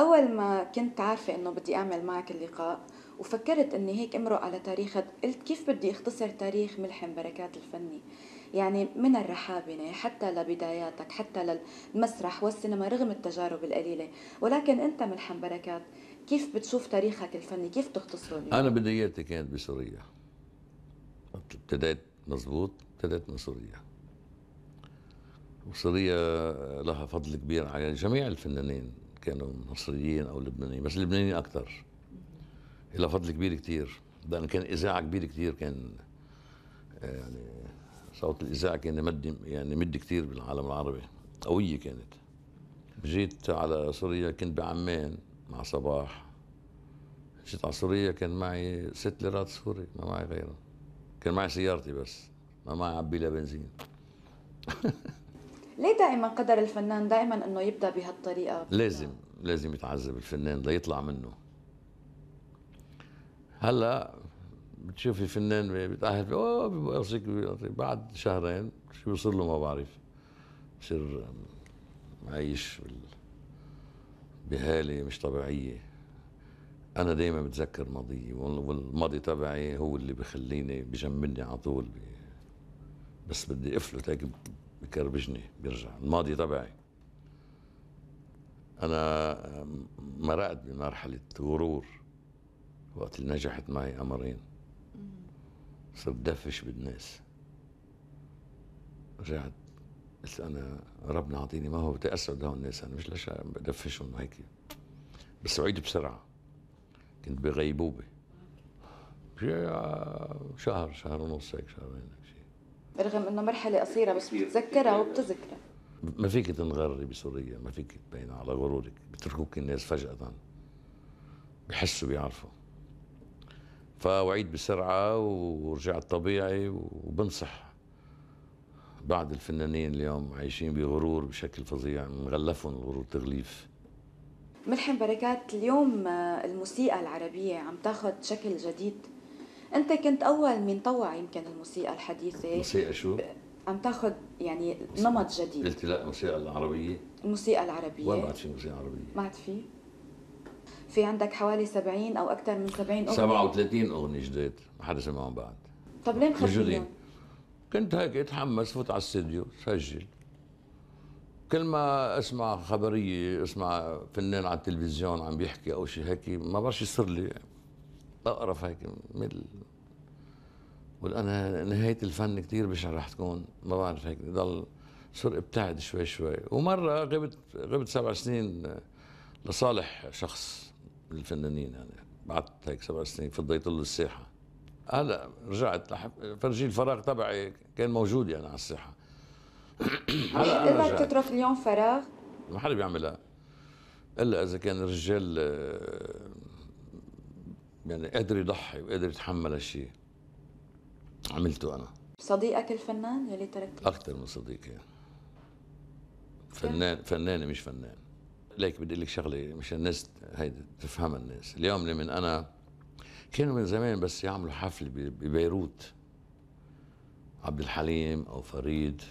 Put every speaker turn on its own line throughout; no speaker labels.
أول ما كنت عارفة إنه بدي أعمل معك اللقاء وفكرت إني هيك امرق على تاريخك قلت كيف بدي أختصر تاريخ ملحم بركات الفني يعني من الرحابنة حتى لبداياتك حتى للمسرح والسينما رغم التجارب القليلة ولكن أنت ملحم بركات كيف بتشوف تاريخك الفني كيف تختصره اليوم؟ أنا
بداياتي كانت بسوريا ابتدأت مزبوط ابتدأت من سوريا وسوريا لها فضل كبير على جميع الفنانين كانوا مصريين او لبنانيين بس اللبنانيين اكثر لها فضل كبير كثير لانه كان اذاعه كبير كثير كان آه، يعني صوت الاذاعه كان يمد يعني مد كثير بالعالم العربي قويه كانت جيت على سوريا كنت بعمان مع صباح جيت على سوريا كان معي ست ليرات سوري ما معي غيره كان معي سيارتي بس ما معي عبي لها بنزين
ليه دائما قدر الفنان دائما انه يبدا بهالطريقه
لازم لازم يتعذب الفنان ليطلع منه هلا بتشوفي فنان بيتاهل اوه بعد شهرين شو بيصير له ما بعرف بصير عايش بهاله مش طبيعيه انا دائما بتذكر ماضيي والماضي تبعي هو اللي بخليني بجملني على طول بس بدي افلت هيك بكربجني بيرجع الماضي تبعي أنا مرقت بمرحلة غرور وقت اللي نجحت معي امرين صرت دفش بالناس رجعت قلت أنا ربنا أعطيني ما هو تاسد هون الناس أنا مش ليش بدفشهم هيك بس عيد بسرعة كنت بغيبوبة شهر شهر ونص هيك شهرين هيك شيء
رغم انه مرحله قصيره بس بتتذكرها وبتذكرها
ما فيك تنغري بسوريا ما فيك تبين على غرورك بتركوك الناس فجأة بحسوا بيعرفوا فوعيت بسرعة ورجعت طبيعي وبنصح بعض الفنانين اليوم عايشين بغرور بشكل فظيع مغلفهم الغرور تغليف
ملحم بركات اليوم الموسيقى العربية عم تاخذ شكل جديد انت كنت اول من طوع يمكن الموسيقى الحديثه موسيقى شو؟ عم تاخذ يعني نمط جديد
قلت لا الموسيقى العربيه
الموسيقى العربيه وين بعد
في موسيقى عربيه؟
ما عاد في في عندك حوالي 70 او اكثر من 70 اغنيه 37
اغنيه جداد ما حدا سمعهم بعد
طب ليه مخبيين؟
كنت هيك اتحمس فوت على الاستديو سجل كل ما اسمع خبريه اسمع فنان على التلفزيون عم بيحكي او شيء هيك ما بعرف شو يصير لي اقرف هيك مثل انا نهايه الفن كثير بشعه رح تكون ما بعرف هيك ضل صرت ابتعد شوي شوي ومره غبت غبت سبع سنين لصالح شخص من الفنانين يعني بعدت هيك سبع سنين فضيت له الساحه هلا رجعت فرجي الفراغ تبعي كان موجود يعني على الساحه هلا انا رجعت
تترك اليوم فراغ
ما حدا بيعملها الا اذا كان الرجال آه، يعني قادر يضحي وقادر يتحمل هالشيء عملته انا
صديقك الفنان يلي تركته
اكثر من صديق يعني فنان فنانه مش فنان ليك بدي لك شغله مشان الناس هيدي تفهم الناس اليوم لمن انا كانوا من زمان بس يعملوا حفل ببيروت عبد الحليم او فريد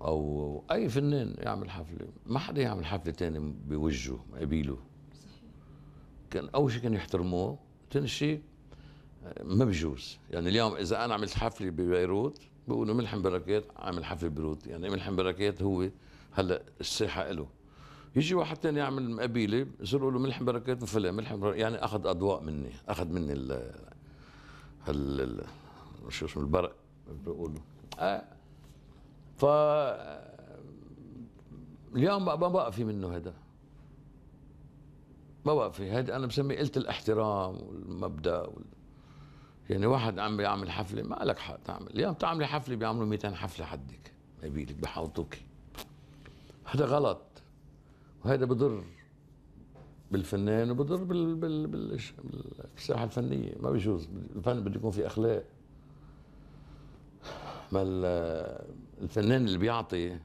او اي فنان يعمل حفله ما حدا يعمل حفله تاني بوجهه قبيله كان اول شيء كانوا يحترموه ثاني شيء آه، ما بجوز يعني اليوم اذا انا عملت حفله ببيروت بيقولوا ملحم بركات عامل حفله ببيروت يعني ملحم بركات هو هلا الساحه له يجي واحد ثاني يعمل مقابله يصير له ملحم بركات وفلان ملحم بركات يعني اخذ اضواء مني اخذ مني ال ال شو اسمه البرق بيقولوا آه. ف آه، اليوم بقى ما بقى في منه هذا ما بقى في هذا انا بسمي قله الاحترام والمبدا وال... يعني واحد عم بيعمل حفله ما لك حق تعمل اليوم بتعملي حفله بيعملوا 200 حفله حدك ما بحوطوكي هذا غلط وهذا بضر بالفنان وبضر بال بال بال بالساحه الفنيه ما بيجوز الفن بده يكون في اخلاق ما الفنان اللي بيعطي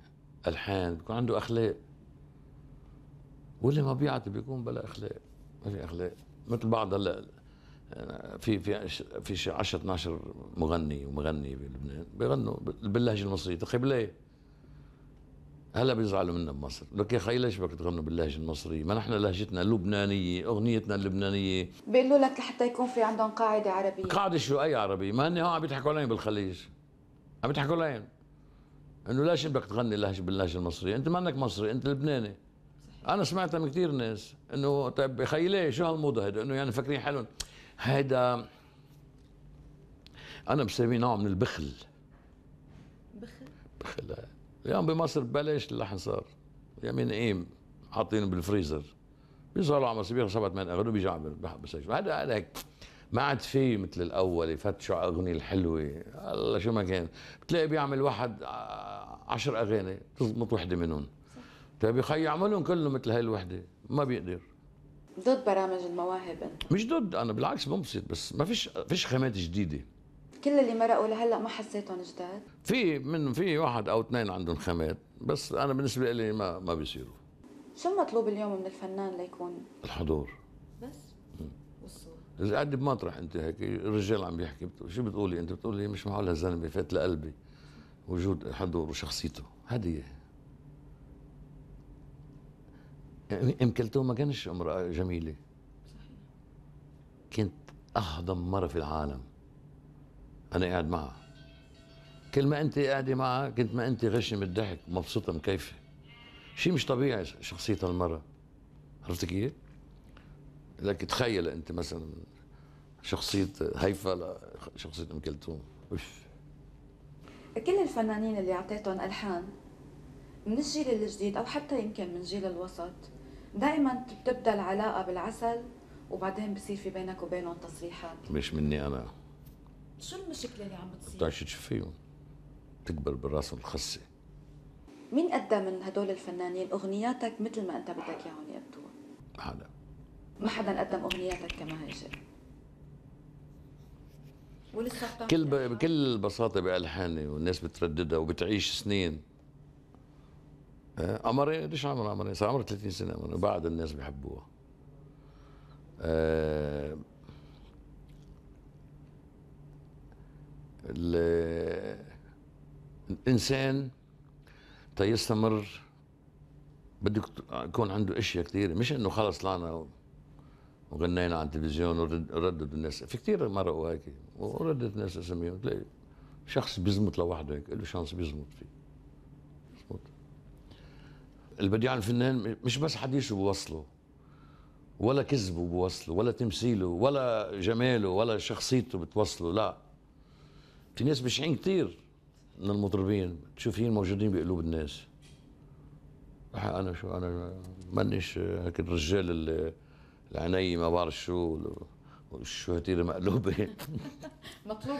الحان بيكون عنده اخلاق واللي ما بيعطي بيكون بلا اخلاق ما في اخلاق مثل بعض هلا يعني في في في 10 12 مغني ومغني بلبنان بيغنوا باللهجه المصريه تخيب ليه؟ هلا بيزعلوا منا بمصر لك يا اخي ليش بدك تغنوا باللهجه المصريه ما نحن لهجتنا لبنانيه اغنيتنا اللبنانيه
بيقولوا لك لحتى يكون في عندهم قاعده عربيه قاعده
شو اي عربيه ما هن هون آه عم يضحكوا علينا بالخليج عم يضحكوا علينا انه ليش بدك تغني باللهجه المصريه انت ما انك مصري انت لبناني انا سمعتها من كثير ناس انه طيب ليه شو هالموضه هيدا انه يعني مفكرين حالهم هيدا انا بسميه نوع من البخل بخل بخل اليوم بمصر ببلاش اللحن صار يمين قيم حاطينه بالفريزر بيظهروا على مصر بياخذوا سبعة ثمان اغاني بيجوا بيسجلوا هذا هذا هيك ما عاد في مثل الاول يفتشوا على الاغنيه الحلوه الله شو ما كان بتلاقي بيعمل واحد آه، عشر اغاني تزبط وحده منهم طيب يا خي اعملهم كلهم مثل هاي الوحده ما بيقدر
ضد برامج المواهب
انت مش ضد انا بالعكس بنبسط بس ما فيش فيش خامات جديده
كل اللي مرقوا لهلا ما حسيتهم جداد
في من في واحد او اثنين عندهم خامات بس انا بالنسبه لي ما ما بيصيروا
شو المطلوب اليوم من الفنان ليكون الحضور بس والصوت
اذا قاعد بمطرح انت هيك الرجال عم بيحكي بتقول شو بتقولي انت بتقولي مش معقول هالزلمه فات لقلبي وجود حضور وشخصيته هذه ام كلثوم ما كانش امراه جميله كنت اهضم مره في العالم انا قاعد معها كل ما انت قاعده معها كنت ما انت غشي من الضحك مبسوطه مكيفه شيء مش طبيعي شخصيه المراه عرفت كيف؟ لك تخيل انت مثلا شخصيه هيفا شخصيه ام كلثوم
كل الفنانين اللي اعطيتهم الحان من الجيل الجديد او حتى يمكن من جيل الوسط دائما بتبدا العلاقه بالعسل وبعدين بصير في بينك وبينهم تصريحات
مش مني انا
شو المشكله اللي عم بتصير؟
بتعرفي تشوف فيهم تكبر بالراس الخصه
مين قدم من هدول الفنانين اغنياتك مثل ما انت بدك اياهم يقدموها؟ حدا ما حدا قدم اغنياتك كما هي شيء ولسه
كل ب... بكل بساطه بالحاني والناس بترددها وبتعيش سنين قمرين آه، ليش عمر قمرين صار عمره 30 سنه قمرين وبعد الناس بيحبوها أه الانسان يستمر بده يكون عنده اشياء كثيره مش انه خلص طلعنا وغنينا على التلفزيون وردد الناس في كثير مرقوا هيك وردت الناس اساميهم تلاقي شخص بيزمط لوحده هيك له شانس بيزمط فيه اللي بدي عن الفنان مش بس حديثه بوصله ولا كذبه بوصله ولا تمثيله ولا جماله ولا شخصيته بتوصله لا في ناس بشعين كثير من المطربين تشوفين موجودين بقلوب الناس انا شو انا مانيش هيك الرجال اللي العناية ما بعرف شو والشهتيره مقلوبه
مطلوب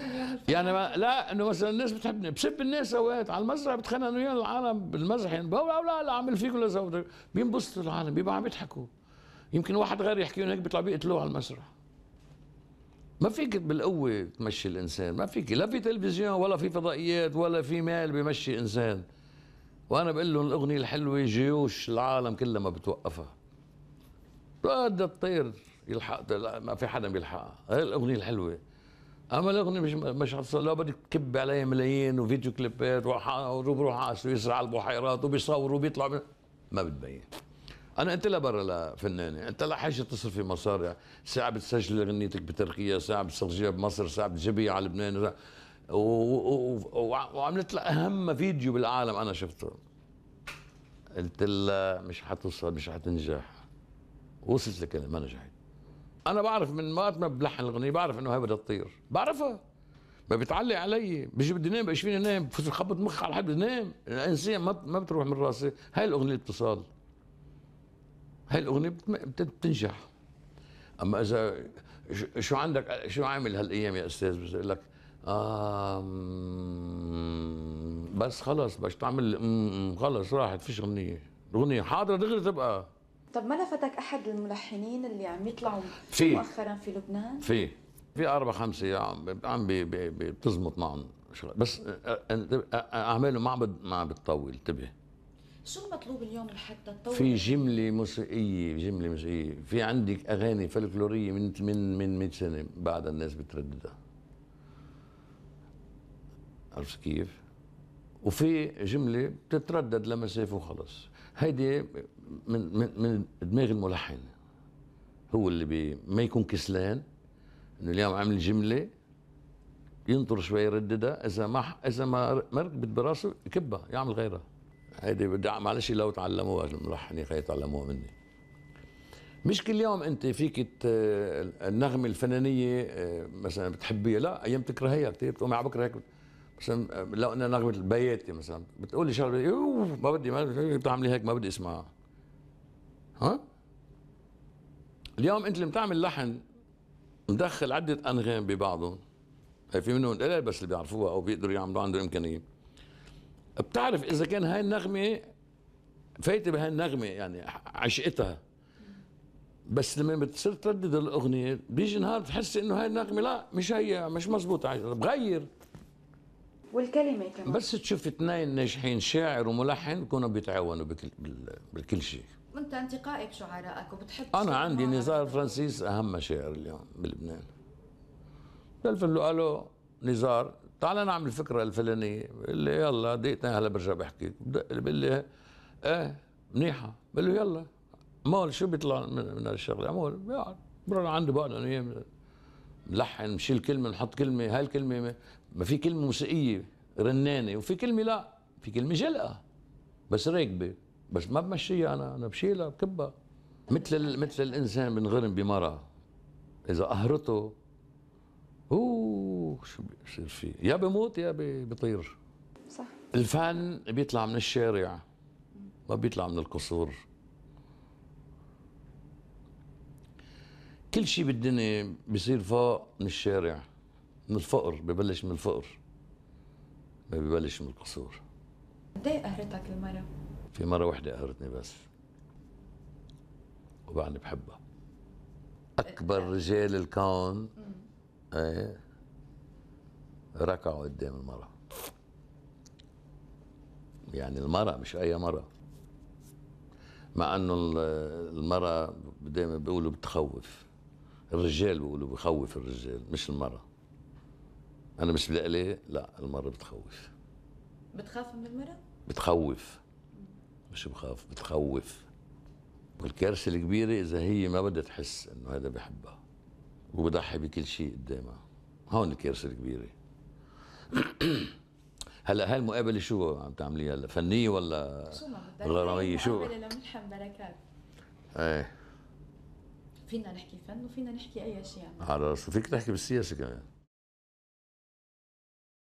يعني ما لا انه مثلا الناس بتحبني بسب الناس اوقات على المزرعه بتخانق انا العالم بالمزح يعني لا لا لا عامل فيكم لازم بينبسطوا العالم بيبقوا عم يضحكوا يمكن واحد غير يحكي هيك بيطلعوا بيقتلوه على المسرح ما فيك بالقوة تمشي الإنسان ما فيك لا في تلفزيون ولا في فضائيات ولا في مال بمشي إنسان وأنا بقول لهم الأغنية الحلوة جيوش العالم كلها ما بتوقفها بدها تطير يلحق ما في حدا بيلحقها هي الاغنيه الحلوه اما الاغنيه مش مش لا بدك تكب عليها ملايين وفيديو كليبات وبروح على سويسرا على البحيرات وبيصوروا وبيطلعوا ما بتبين انا انت لا برا لا فنانه انت لا حاجه تصرفي مصاري ساعه بتسجل اغنيتك بتركيا ساعه بتسجلها بمصر ساعه بتجيبيها على لبنان وعملت لها اهم فيديو بالعالم انا شفته قلت لها مش حتوصل مش حتنجح وصلت لكلمه ما نجحت انا بعرف من وقت ما بلحن الاغنيه بعرف انه هاي بدها تطير بعرفها ما بتعلق علي بيجي بدي نام فيني نام بفوت خبط مخي على الحد نام الانسيه ما ما بتروح من راسي هاي الاغنيه الاتصال هاي الاغنيه بتنجح اما اذا شو عندك شو عامل هالايام يا استاذ بقول لك آه بس خلص باش تعمل خلص راحت فيش اغنيه اغنيه حاضره دغري تبقى
طب ما لفتك احد الملحنين اللي عم يطلعوا في مؤخرا في لبنان؟
في في اربع خمسه عم عم بتزمط معهم شغل بس اعمالهم ما عم ما بتطول انتبه
شو المطلوب اليوم لحتى تطول
في جمله موسيقيه جمله موسيقيه في عندك اغاني فلكلوريه من من من 100 سنه بعد الناس بترددها عرفت كيف؟ وفي جمله بتتردد لمسافه وخلص هيدي من من من دماغ الملحن هو اللي بي ما يكون كسلان انه اليوم عمل جمله ينطر شوي يرددها اذا ما اذا ما ما ركبت براسه يكبها يعمل غيرها هيدي بدي معلش لو تعلموها الملحنين خلي يتعلموها مني مش كل يوم انت فيك النغمه الفنانيه آه، مثلا بتحبيها لا ايام بتكرهيها كثير بتقومي على بكره هيك مثلا آه، لو انها نغمه البياتي مثلا بتقولي شغله اوف ما بدي ما بتعملي هيك ما بدي اسمعها ها اليوم انت اللي بتعمل لحن مدخل عده انغام ببعضهم في منهم قليل بس اللي بيعرفوها او بيقدروا يعملوا عندهم امكانيه بتعرف اذا كان هاي النغمه فايته بهاي النغمه يعني عشقتها بس لما بتصير تردد الاغنيه بيجي نهار بتحس انه هاي النغمه لا مش هي مش مزبوطه بغير
والكلمه كمان
بس تشوف اثنين ناجحين شاعر وملحن بكونوا بيتعاونوا بكل, بكل شيء
وانت انتقائي بشعرائك وبتحب انا
عندي نزار فرانسيس اهم شاعر اليوم بلبنان بلفن له الو نزار تعال نعمل فكره الفلانيه بقول لي يلا دقيقتين هلا برجع بحكي بقول لي ايه منيحه بقول له يلا مول شو بيطلع من, من الشغله مول بيقعد بروح عندي بقى انا ملحن بشيل كلمه نحط كلمه هاي الكلمه ما في كلمه موسيقيه رنانه وفي كلمه لا في كلمه جلقه بس راكبه بس ما بمشيها انا انا بشيلها بكبها مثل مثل الانسان بنغرم بمرة اذا قهرته اوه شو بيصير فيه يا بموت يا بيطير صح الفن بيطلع من الشارع ما بيطلع من القصور كل شيء بالدنيا بيصير فوق من الشارع من الفقر ببلش من الفقر ما ببلش من القصور
قد ايه قهرتك المرأة؟
في مرة واحدة قهرتني بس وبعدني بحبها أكبر رجال الكون ايه ركعوا قدام المرأة يعني المرأة مش أي مرأة مع انه المرأة دايما بيقولوا بتخوف الرجال بيقولوا بخوف الرجال مش المرأة أنا مش لقلي لا المرأة بتخوف
بتخاف من المرأة؟
بتخوف مش بخاف بتخوف والكارثة الكبيرة إذا هي ما بدها تحس إنه هذا بحبها وبضحي بكل شيء قدامها هون الكارثة الكبيرة هلا هاي المقابلة شو عم تعمليها هلا فنية ولا غرامية شو؟ مقابلة
لملحم بركات ايه فينا نحكي فن وفينا نحكي أي شيء
على راسي وفيك تحكي بالسياسة كمان